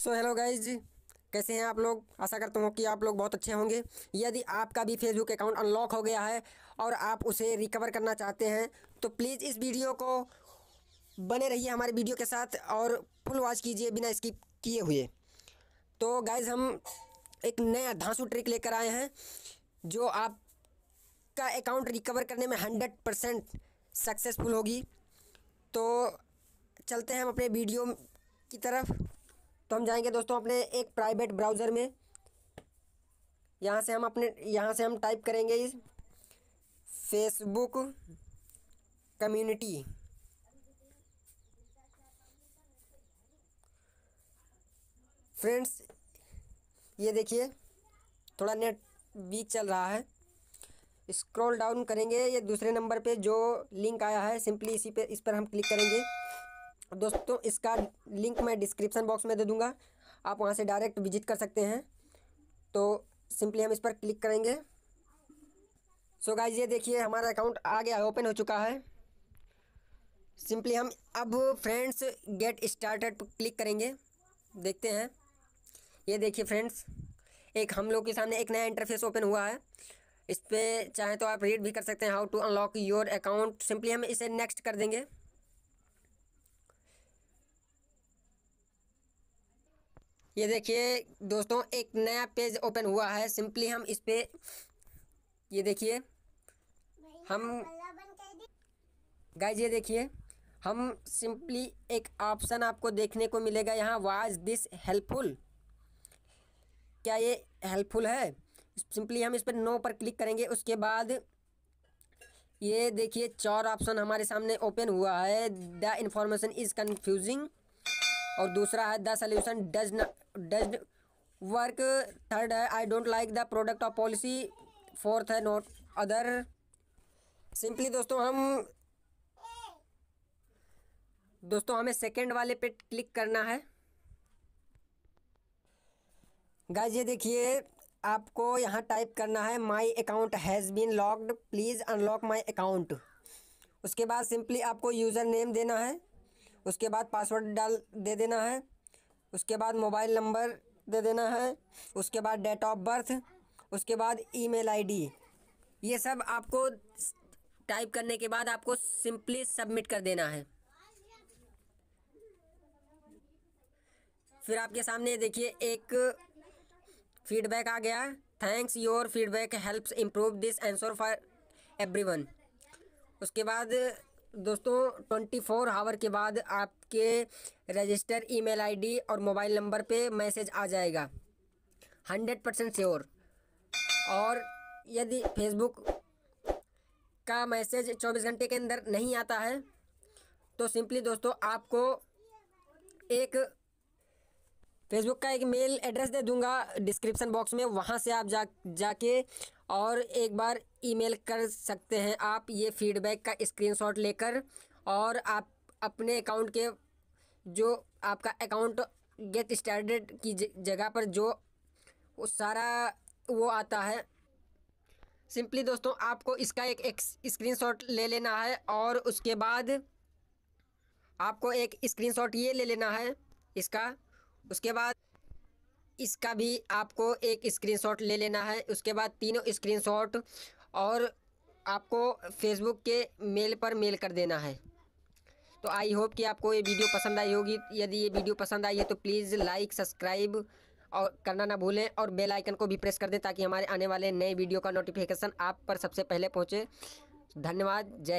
so hello guys कैसे हैं आप लोग आशा करता हूँ कि आप लोग बहुत अच्छे होंगे यदि आपका भी फेसबुक अकाउंट अनलॉक हो गया है और आप उसे रिकवर करना चाहते हैं तो प्लीज़ इस वीडियो को बने रहिए हमारे वीडियो के साथ और फुल वॉच कीजिए बिना स्किप किए हुए तो गाइज हम एक नया धांसू ट्रिक लेकर आए हैं जो आपका अकाउंट रिकवर करने में हंड्रेड परसेंट सक्सेसफुल होगी तो चलते हैं हम अपने वीडियो की तरफ तो हम जाएंगे दोस्तों अपने एक प्राइवेट ब्राउज़र में यहाँ से हम अपने यहाँ से हम टाइप करेंगे इस फेसबुक कम्युनिटी फ्रेंड्स ये देखिए थोड़ा नेट वीक चल रहा है स्क्रॉल डाउन करेंगे ये दूसरे नंबर पे जो लिंक आया है सिंपली इसी पे इस पर हम क्लिक करेंगे दोस्तों इसका लिंक मैं डिस्क्रिप्सन बॉक्स में दे दूँगा आप वहाँ से डायरेक्ट विजिट कर सकते हैं तो सिंपली हम इस पर क्लिक करेंगे सो so गाइज ये देखिए हमारा अकाउंट आ गया ओपन हो चुका है सिंपली हम अब फ्रेंड्स गेट स्टार्टेड पर क्लिक करेंगे देखते हैं ये देखिए फ्रेंड्स एक हम लोग के सामने एक नया इंटरफेस ओपन हुआ है इस पर चाहे तो आप रीड भी कर सकते हैं how to unlock your account simply हम इसे नेक्स्ट कर देंगे ये देखिए दोस्तों एक नया पेज ओपन हुआ है सिंपली हम इस पर ये देखिए हम गाइज ये देखिए हम सिंपली एक ऑप्शन आपको देखने को मिलेगा यहाँ वाज दिस हेल्पफुल क्या ये हेल्पफुल है सिंपली हम इस पर नो पर क्लिक करेंगे उसके बाद ये देखिए चार ऑप्शन हमारे सामने ओपन हुआ है द इन्फॉर्मेशन इज़ कन्फ्यूजिंग और दूसरा है the solution does does work third है I don't like the product of policy fourth है नॉट अदर सिंपली दोस्तों हम दोस्तों हमें सेकंड वाले पे क्लिक करना है गाइज ये देखिए आपको यहाँ टाइप करना है my account has been locked please unlock my account उसके बाद सिंपली आपको यूज़र नेम देना है उसके बाद पासवर्ड डाल दे देना है उसके बाद मोबाइल नंबर दे देना है उसके बाद डेट ऑफ बर्थ उसके बाद ईमेल आईडी ये सब आपको टाइप करने के बाद आपको सिंपली सबमिट कर देना है फिर आपके सामने देखिए एक फीडबैक आ गया thanks your feedback helps improve this answer for everyone उसके बाद दोस्तों 24 फोर आवर के बाद आपके रजिस्टर ईमेल आईडी और मोबाइल नंबर पे मैसेज आ जाएगा 100 परसेंट श्योर और यदि फेसबुक का मैसेज 24 घंटे के अंदर नहीं आता है तो सिंपली दोस्तों आपको एक फेसबुक का एक मेल एड्रेस दे दूंगा डिस्क्रिप्शन बॉक्स में वहाँ से आप जा जाके और एक बार ईमेल कर सकते हैं आप ये फीडबैक का स्क्रीनशॉट लेकर और आप अपने अकाउंट के जो आपका अकाउंट गेट स्टार्टेड की जगह पर जो वो सारा वो आता है सिंपली दोस्तों आपको इसका एक, एक स्क्रीनशॉट ले लेना है और उसके बाद आपको एक स्क्रीनशॉट ये ले लेना है इसका उसके बाद इसका भी आपको एक स्क्रीनशॉट ले लेना है उसके बाद तीनों स्क्रीनशॉट और आपको फेसबुक के मेल पर मेल कर देना है तो आई होप कि आपको ये वीडियो पसंद आई होगी यदि ये वीडियो पसंद आई है तो प्लीज़ लाइक सब्सक्राइब और करना ना भूलें और बेल आइकन को भी प्रेस कर दें ताकि हमारे आने वाले नए वीडियो का नोटिफिकेशन आप पर सबसे पहले पहुँचे धन्यवाद जय हिंद